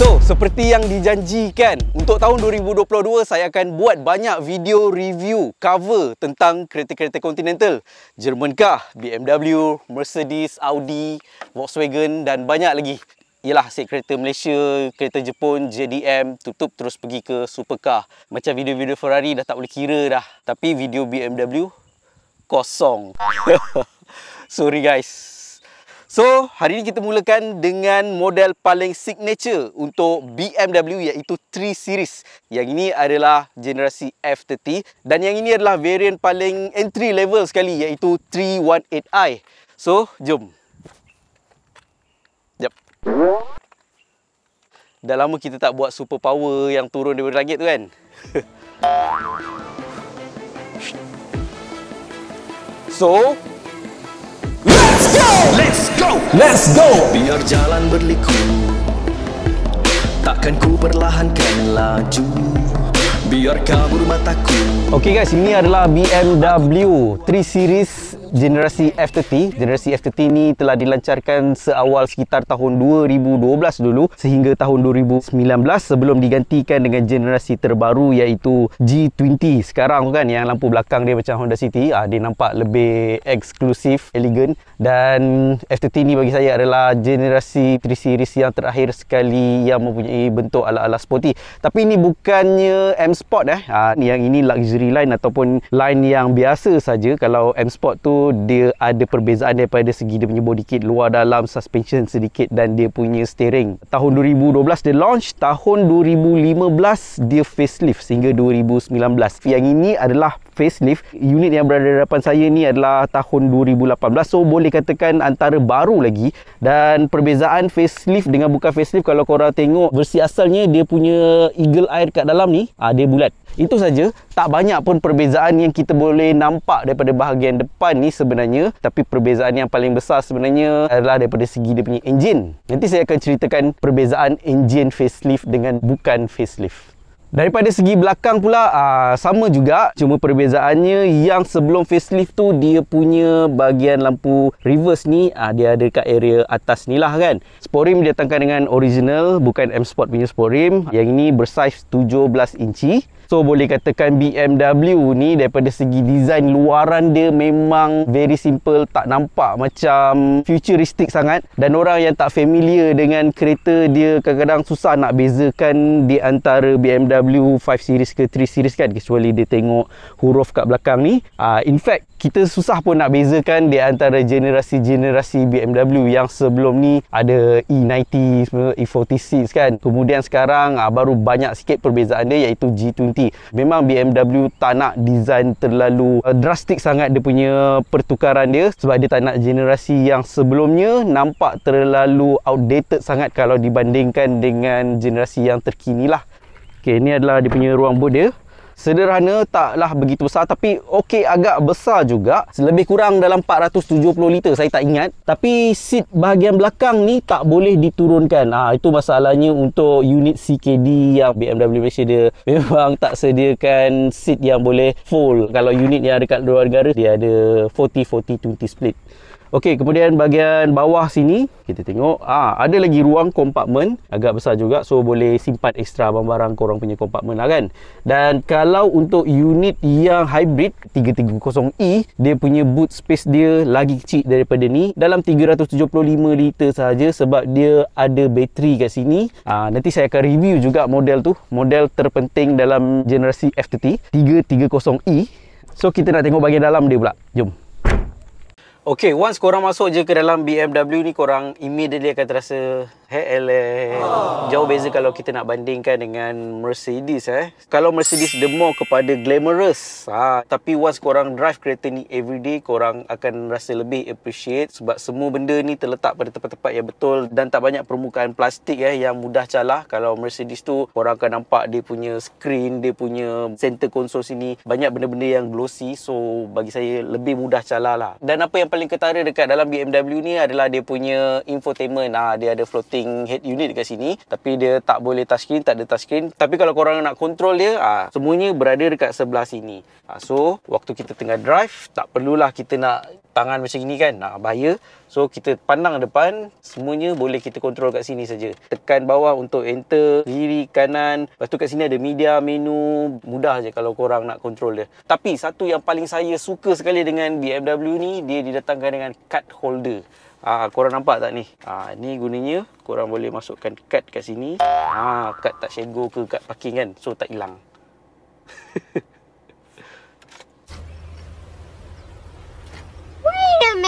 So, seperti yang dijanjikan, untuk tahun 2022 saya akan buat banyak video review cover tentang kereta-kereta Continental. Jerman kah? BMW, Mercedes, Audi, Volkswagen dan banyak lagi. Yalah, set kereta Malaysia, kereta Jepun, JDM, tutup terus pergi ke supercar. Macam video-video Ferrari dah tak boleh kira dah. Tapi video BMW kosong. Sorry guys. So, hari ini kita mulakan dengan model paling signature untuk BMW iaitu 3 Series. Yang ini adalah generasi F30 dan yang ini adalah varian paling entry level sekali iaitu 318i. So, jom. Jap. Dah lama kita tak buat super power yang turun dari langit tu kan? So, go. Let's go. Let's go. Biar jalan berliku. Takkan ku perlahankan laju. Biar kabur mataku. Okay guys, ini adalah BMW 3 Series generasi F30 generasi F30 ni telah dilancarkan seawal sekitar tahun 2012 dulu sehingga tahun 2019 sebelum digantikan dengan generasi terbaru iaitu G20 sekarang kan yang lampu belakang dia macam Honda City ah dia nampak lebih eksklusif elegan dan F30 ni bagi saya adalah generasi 3 series yang terakhir sekali yang mempunyai bentuk ala-ala sporty tapi ini bukannya M Sport eh ah, yang ini luxury line ataupun line yang biasa saja kalau M Sport tu dia ada perbezaan daripada segi dia punya body kit luar dalam suspension sedikit dan dia punya steering tahun 2012 dia launch tahun 2015 dia facelift sehingga 2019 yang ini adalah facelift unit yang berada di hadapan saya ni adalah tahun 2018 so boleh katakan antara baru lagi dan perbezaan facelift dengan bukan facelift kalau korang tengok versi asalnya dia punya eagle eye kat dalam ni ah, dia bulat itu saja, tak banyak pun perbezaan yang kita boleh nampak daripada bahagian depan ni sebenarnya Tapi perbezaan yang paling besar sebenarnya adalah daripada segi dia punya enjin Nanti saya akan ceritakan perbezaan enjin facelift dengan bukan facelift Daripada segi belakang pula aa, ah, sama juga cuma perbezaannya yang sebelum facelift tu dia punya bahagian lampu reverse ni aa, ah, dia ada dekat area atas ni lah kan. Sporim dia datangkan dengan original bukan M Sport punya sporim. Yang ini bersaiz 17 inci. So boleh katakan BMW ni daripada segi design luaran dia memang very simple tak nampak macam futuristic sangat dan orang yang tak familiar dengan kereta dia kadang-kadang susah nak bezakan di antara BMW BMW 5 series ke 3 series kan kecuali dia tengok huruf kat belakang ni uh, in fact kita susah pun nak bezakan di antara generasi-generasi BMW yang sebelum ni ada E90 E46 kan kemudian sekarang uh, baru banyak sikit perbezaan dia iaitu G20 memang BMW tak nak design terlalu uh, drastik sangat dia punya pertukaran dia sebab dia tak nak generasi yang sebelumnya nampak terlalu outdated sangat kalau dibandingkan dengan generasi yang terkini lah Okay, ini adalah dia punya ruang booth dia. Sederhana, taklah begitu besar tapi okey agak besar juga. Lebih kurang dalam 470 liter, saya tak ingat. Tapi seat bahagian belakang ni tak boleh diturunkan. Ah ha, itu masalahnya untuk unit CKD yang BMW Malaysia dia memang tak sediakan seat yang boleh full. Kalau unit yang dekat luar negara dia ada 40 40 20 split. Okey, kemudian bahagian bawah sini kita tengok ah ada lagi ruang compartment agak besar juga so boleh simpan ekstra barang-barang korang punya compartment lah kan. Dan kalau untuk unit yang hybrid 330e dia punya boot space dia lagi kecil daripada ni dalam 375 liter saja sebab dia ada bateri kat sini. Ah nanti saya akan review juga model tu, model terpenting dalam generasi F30 330e. So kita nak tengok bahagian dalam dia pula. Jom. Okay, once korang masuk je ke dalam BMW ni, korang immediately akan terasa hele. Jauh beza kalau kita nak bandingkan dengan Mercedes eh. Kalau Mercedes demo kepada glamorous. Ha, tapi once korang drive kereta ni everyday, korang akan rasa lebih appreciate sebab semua benda ni terletak pada tempat-tempat yang betul dan tak banyak permukaan plastik eh yang mudah calah. Kalau Mercedes tu, korang akan nampak dia punya screen, dia punya center console sini banyak benda-benda yang glossy. So, bagi saya lebih mudah calah lah. Dan apa yang yang paling ketara dekat dalam BMW ni adalah dia punya infotainment. Ah ha, dia ada floating head unit dekat sini tapi dia tak boleh touchscreen, tak ada touchscreen. Tapi kalau korang nak kontrol dia, ha, semuanya berada dekat sebelah sini. Ha, so waktu kita tengah drive, tak perlulah kita nak tangan macam ini kan nak ah, bahaya so kita pandang depan semuanya boleh kita kontrol kat sini saja tekan bawah untuk enter kiri kanan lepas tu kat sini ada media menu mudah je kalau korang nak kontrol dia tapi satu yang paling saya suka sekali dengan BMW ni dia didatangkan dengan card holder Ah, korang nampak tak ni? Ah, ni gunanya korang boleh masukkan kad kat sini. Ah, kad tak go ke kad parking kan. So tak hilang.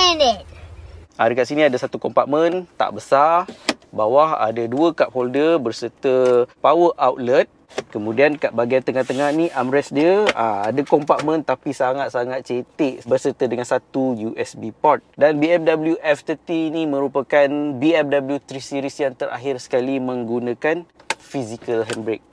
minit. Ha, ah, dekat sini ada satu kompartmen tak besar. Bawah ada dua cup holder berserta power outlet. Kemudian kat bahagian tengah-tengah ni armrest dia ha, ada kompartmen tapi sangat-sangat cetek berserta dengan satu USB port. Dan BMW F30 ni merupakan BMW 3 Series yang terakhir sekali menggunakan physical handbrake.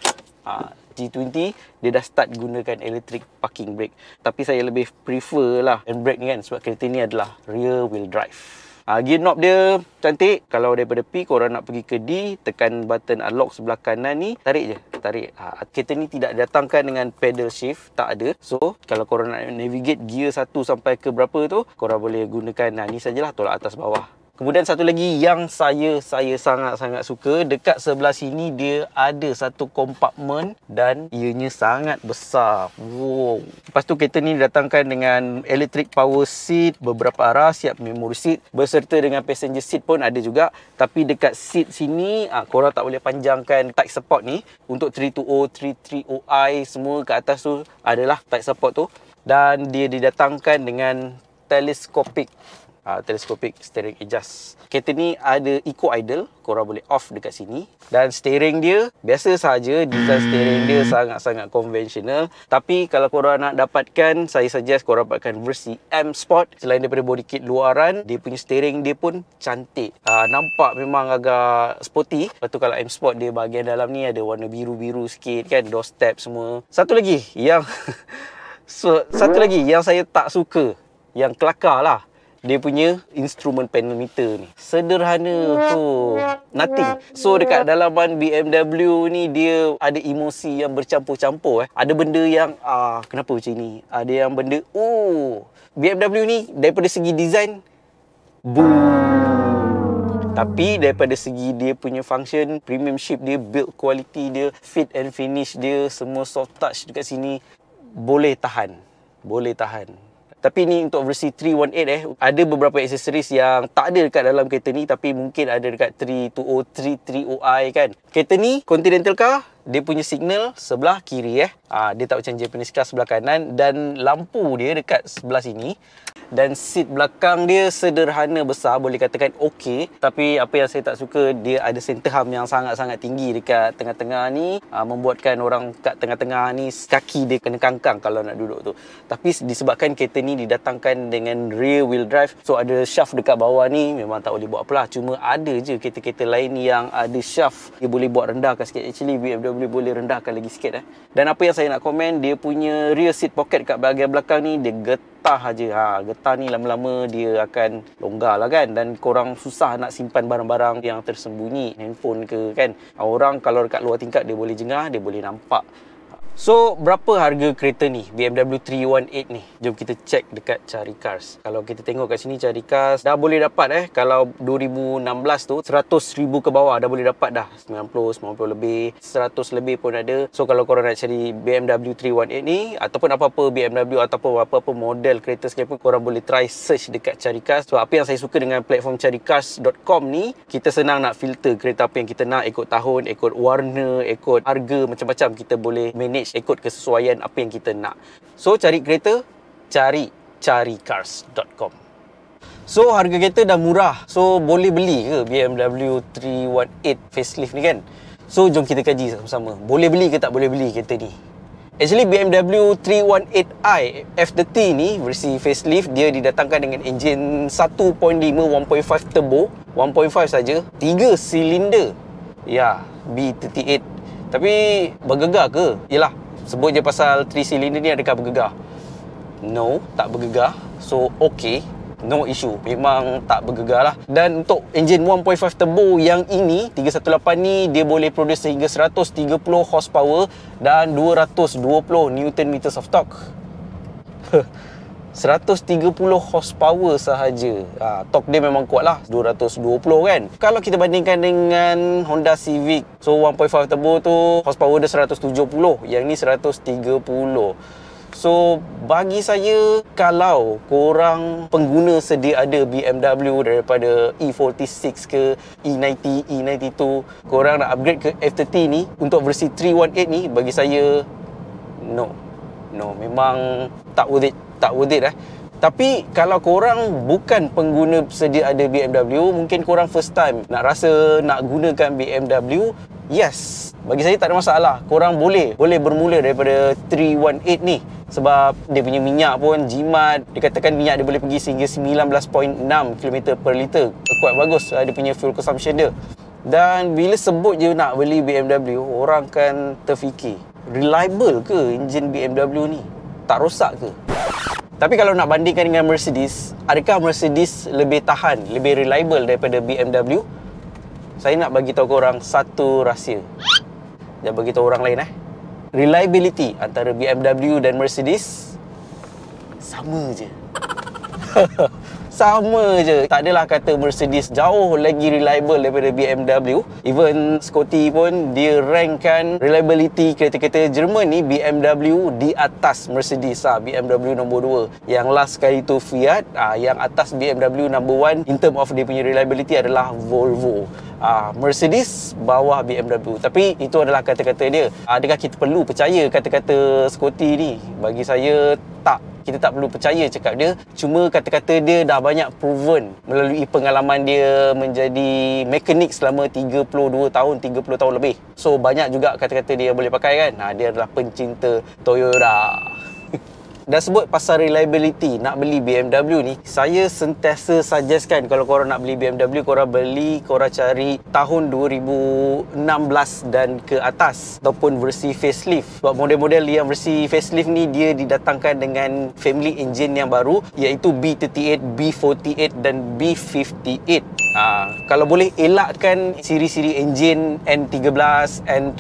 Ha, G20 dia dah start gunakan electric parking brake tapi saya lebih prefer lah handbrake ni kan sebab kereta ni adalah rear wheel drive Ha, gear knob dia cantik. Kalau daripada P, korang nak pergi ke D, tekan button unlock sebelah kanan ni, tarik je. Tarik. Ha, kereta ni tidak datangkan dengan pedal shift. Tak ada. So, kalau korang nak navigate gear 1 sampai ke berapa tu, korang boleh gunakan. Ha, ni sajalah tolak atas bawah. Kemudian satu lagi yang saya saya sangat-sangat suka dekat sebelah sini dia ada satu kompartmen dan ianya sangat besar. Wow. Lepas tu kereta ni datangkan dengan electric power seat, beberapa arah siap memory seat berserta dengan passenger seat pun ada juga. Tapi dekat seat sini ah korang tak boleh panjangkan tight support ni untuk 320, 330i semua ke atas tu adalah tight support tu dan dia didatangkan dengan telescopic uh, telescopic steering adjust. Kereta ni ada eco idle, korang boleh off dekat sini. Dan steering dia, biasa saja design steering dia sangat-sangat konvensional. Tapi kalau korang nak dapatkan, saya suggest korang dapatkan versi M Sport. Selain daripada body kit luaran, dia punya steering dia pun cantik. Uh, nampak memang agak sporty. Lepas tu kalau M Sport dia bahagian dalam ni ada warna biru-biru sikit kan, doorstep semua. Satu lagi yang... So, satu lagi yang saya tak suka Yang kelakar lah dia punya instrumen panel meter ni. Sederhana tu. Nothing. So dekat dalaman BMW ni dia ada emosi yang bercampur-campur eh. Ada benda yang ah kenapa macam ni? Ada yang benda oh BMW ni daripada segi design bu. Tapi daripada segi dia punya function, premium ship dia, build quality dia, fit and finish dia, semua soft touch dekat sini boleh tahan. Boleh tahan. Tapi ni untuk versi 318 eh Ada beberapa aksesoris yang tak ada dekat dalam kereta ni Tapi mungkin ada dekat 320, 330i kan Kereta ni Continental Car dia punya signal sebelah kiri eh. ha, dia tak macam Japanese car sebelah kanan dan lampu dia dekat sebelah sini dan seat belakang dia sederhana besar boleh katakan okey tapi apa yang saya tak suka dia ada center ham yang sangat-sangat tinggi dekat tengah-tengah ni uh, membuatkan orang kat tengah-tengah ni kaki dia kena kangkang kalau nak duduk tu tapi disebabkan kereta ni didatangkan dengan rear wheel drive so ada shaft dekat bawah ni memang tak boleh buat apalah cuma ada je kereta-kereta lain yang ada shaft dia boleh buat rendahkan sikit actually BMW boleh rendahkan lagi sikit eh dan apa yang saya nak komen dia punya rear seat pocket kat bahagian belakang ni dia getar getah aja. Ha, getah ni lama-lama dia akan longgar lah kan. Dan korang susah nak simpan barang-barang yang tersembunyi. Handphone ke kan. Orang kalau dekat luar tingkat dia boleh jengah, dia boleh nampak. So, berapa harga kereta ni? BMW 318 ni. Jom kita cek dekat Cari Cars. Kalau kita tengok kat sini Cari Cars dah boleh dapat eh kalau 2016 tu 100,000 ke bawah dah boleh dapat dah. 90, 90 lebih, 100 lebih pun ada. So, kalau korang nak cari BMW 318 ni ataupun apa-apa BMW ataupun apa-apa model kereta sekalipun korang boleh try search dekat Cari Cars. So, apa yang saya suka dengan platform carikars.com ni, kita senang nak filter kereta apa yang kita nak ikut tahun, ikut warna, ikut harga macam-macam kita boleh manage mileage ikut kesesuaian apa yang kita nak. So cari kereta, cari caricars.com. So harga kereta dah murah. So boleh beli ke BMW 318 facelift ni kan? So jom kita kaji sama-sama. Boleh beli ke tak boleh beli kereta ni? Actually BMW 318i F30 ni versi facelift dia didatangkan dengan enjin 1.5 1.5 turbo 1.5 saja 3 silinder ya yeah, B38 tapi bergegar ke? Yalah, sebut je pasal 3 silinder ni adakah bergegar? No, tak bergegar. So, okay. No issue. Memang tak bergegar lah. Dan untuk enjin 1.5 turbo yang ini, 318 ni dia boleh produce sehingga 130 horsepower dan 220 Newton meters of torque. 130 horsepower sahaja ha, Torque dia memang kuat lah 220 kan Kalau kita bandingkan dengan Honda Civic So 1.5 turbo tu Horsepower dia 170 Yang ni 130 So bagi saya Kalau korang pengguna sedia ada BMW Daripada E46 ke E90, E92 Korang nak upgrade ke F30 ni Untuk versi 318 ni Bagi saya No No memang tak worth it tak worth it eh tapi kalau korang bukan pengguna sedia ada BMW mungkin korang first time nak rasa nak gunakan BMW yes bagi saya tak ada masalah korang boleh boleh bermula daripada 318 ni sebab dia punya minyak pun jimat dikatakan minyak dia boleh pergi sehingga 19.6 km per liter kuat bagus eh, dia punya fuel consumption dia dan bila sebut je nak beli BMW orang kan terfikir reliable ke enjin BMW ni tak rosak ke tapi kalau nak bandingkan dengan Mercedes, adakah Mercedes lebih tahan, lebih reliable daripada BMW? Saya nak bagi tahu korang satu rahsia. Jangan bagi tahu orang lain eh. Reliability antara BMW dan Mercedes sama je. sama je tak adalah kata Mercedes jauh lagi reliable daripada BMW even Scotty pun dia rankkan reliability kereta-kereta Jerman ni BMW di atas Mercedes ha, lah. BMW nombor 2 yang last kali tu Fiat ha, yang atas BMW nombor 1 in term of dia punya reliability adalah Volvo uh, Mercedes bawah BMW tapi itu adalah kata-kata dia adakah kita perlu percaya kata-kata Scotty ni bagi saya tak kita tak perlu percaya cakap dia cuma kata-kata dia dah banyak proven melalui pengalaman dia menjadi mekanik selama 32 tahun 30 tahun lebih so banyak juga kata-kata dia boleh pakai kan Nah, dia adalah pencinta Toyota dah sebut pasal reliability nak beli BMW ni saya sentiasa suggestkan kalau korang nak beli BMW korang beli korang cari tahun 2016 dan ke atas ataupun versi facelift sebab model-model yang versi facelift ni dia didatangkan dengan family engine yang baru iaitu B38 B48 dan B58 Ha, kalau boleh elakkan siri-siri enjin N13, N20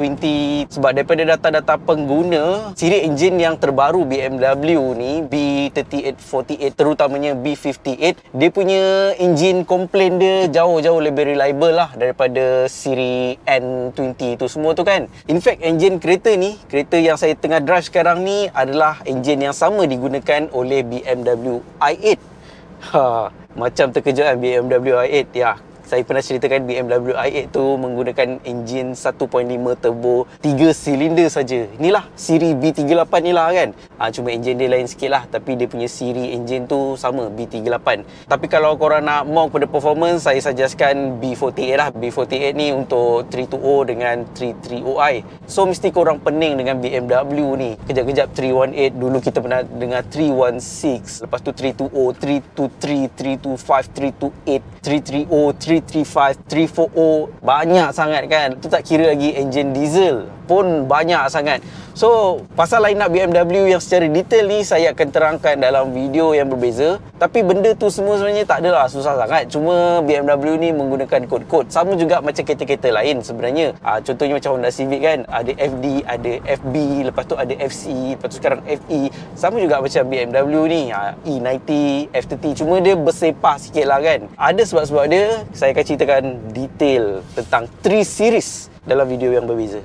sebab daripada data-data pengguna siri enjin yang terbaru BMW Vario ni B38 48 terutamanya B58 dia punya engine complain dia jauh-jauh lebih reliable lah daripada siri N20 tu semua tu kan in fact engine kereta ni kereta yang saya tengah drive sekarang ni adalah engine yang sama digunakan oleh BMW i8 ha macam terkejut kan BMW i8 ya saya pernah ceritakan BMW i8 tu menggunakan enjin 1.5 turbo 3 silinder saja. Inilah siri B38 ni lah kan. Ha, cuma enjin dia lain sikit lah tapi dia punya siri enjin tu sama B38. Tapi kalau korang nak mock pada performance saya suggestkan B48 lah. B48 ni untuk 320 dengan 330i. So mesti korang pening dengan BMW ni. Kejap-kejap 318 dulu kita pernah dengar 316 lepas tu 320, 323, 325, 328, 330, 3 340 banyak sangat kan tu tak kira lagi engine diesel pun banyak sangat So, pasal line up BMW yang secara detail ni saya akan terangkan dalam video yang berbeza. Tapi benda tu semua sebenarnya tak adalah susah sangat. Cuma BMW ni menggunakan kod-kod. Sama juga macam kereta-kereta lain sebenarnya. Aa, ah, contohnya macam Honda Civic kan. Ada FD, ada FB, lepas tu ada FC, lepas tu sekarang FE. Sama juga macam BMW ni. Aa, E90, F30. Cuma dia bersepah sikit lah kan. Ada sebab-sebab dia, saya akan ceritakan detail tentang 3 series dalam video yang berbeza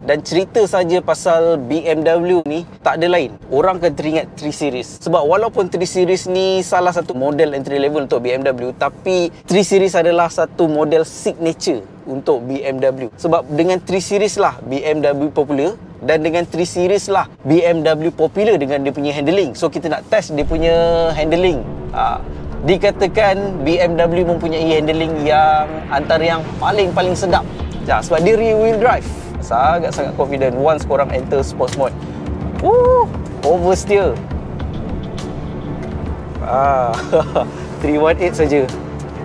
dan cerita saja pasal BMW ni tak ada lain orang akan teringat 3 series sebab walaupun 3 series ni salah satu model entry level untuk BMW tapi 3 series adalah satu model signature untuk BMW sebab dengan 3 series lah BMW popular dan dengan 3 series lah BMW popular dengan dia punya handling so kita nak test dia punya handling aa ha. dikatakan BMW mempunyai handling yang antara yang paling-paling sedap ya, sebab dia rear wheel drive sangat-sangat confident once korang enter sports mode. Woo, oversteer. Ah, 318 saja.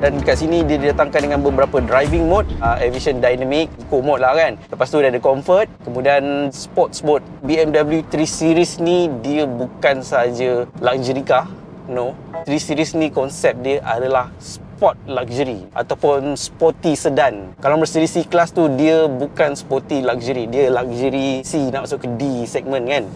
Dan kat sini dia datangkan dengan beberapa driving mode, uh, Aviation Dynamic, Eco mode lah kan. Lepas tu dia ada Comfort, kemudian Sports mode. BMW 3 Series ni dia bukan saja luxury car, no. 3 Series ni konsep dia adalah sport sport luxury ataupun sporty sedan. Kalau Mercedes C-Class tu dia bukan sporty luxury, dia luxury C nak masuk ke D segmen kan.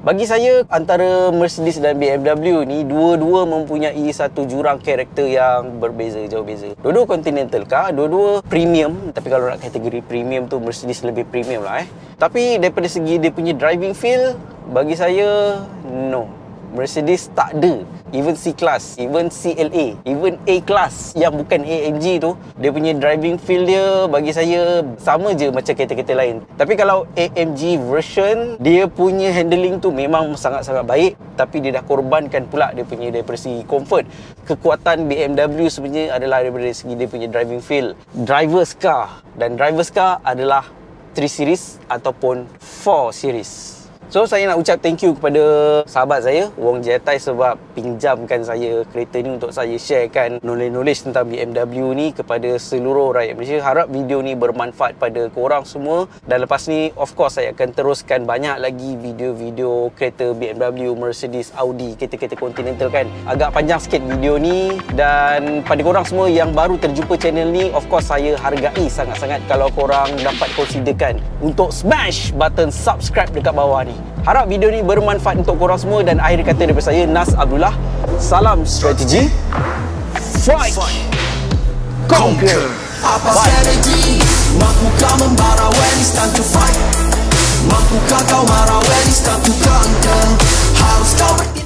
Bagi saya antara Mercedes dan BMW ni dua-dua mempunyai satu jurang karakter yang berbeza jauh beza. Dua-dua continental car, dua-dua premium tapi kalau nak kategori premium tu Mercedes lebih premium lah eh. Tapi daripada segi dia punya driving feel bagi saya no. Mercedes tak ada even C class even CLA even A class yang bukan AMG tu dia punya driving feel dia bagi saya sama je macam kereta-kereta lain tapi kalau AMG version dia punya handling tu memang sangat-sangat baik tapi dia dah korbankan pula dia punya daripada segi comfort kekuatan BMW sebenarnya adalah daripada segi dia punya driving feel driver's car dan driver's car adalah 3 series ataupun 4 series So saya nak ucap thank you kepada sahabat saya Wong Jetai sebab pinjamkan saya kereta ni untuk saya sharekan knowledge-knowledge tentang BMW ni kepada seluruh rakyat Malaysia. Harap video ni bermanfaat pada korang semua dan lepas ni of course saya akan teruskan banyak lagi video-video kereta BMW, Mercedes, Audi, kereta-kereta Continental kan. Agak panjang sikit video ni dan pada korang semua yang baru terjumpa channel ni of course saya hargai sangat-sangat kalau korang dapat considerkan untuk smash button subscribe dekat bawah ni. Harap video ni bermanfaat untuk korang semua dan akhir kata daripada saya Nas Abdullah. Salam strategi. Fight. Conquer. Apa strategi? Mampukah membara when it's time to fight? Mampukah kau marah when it's time to conquer? Harus kau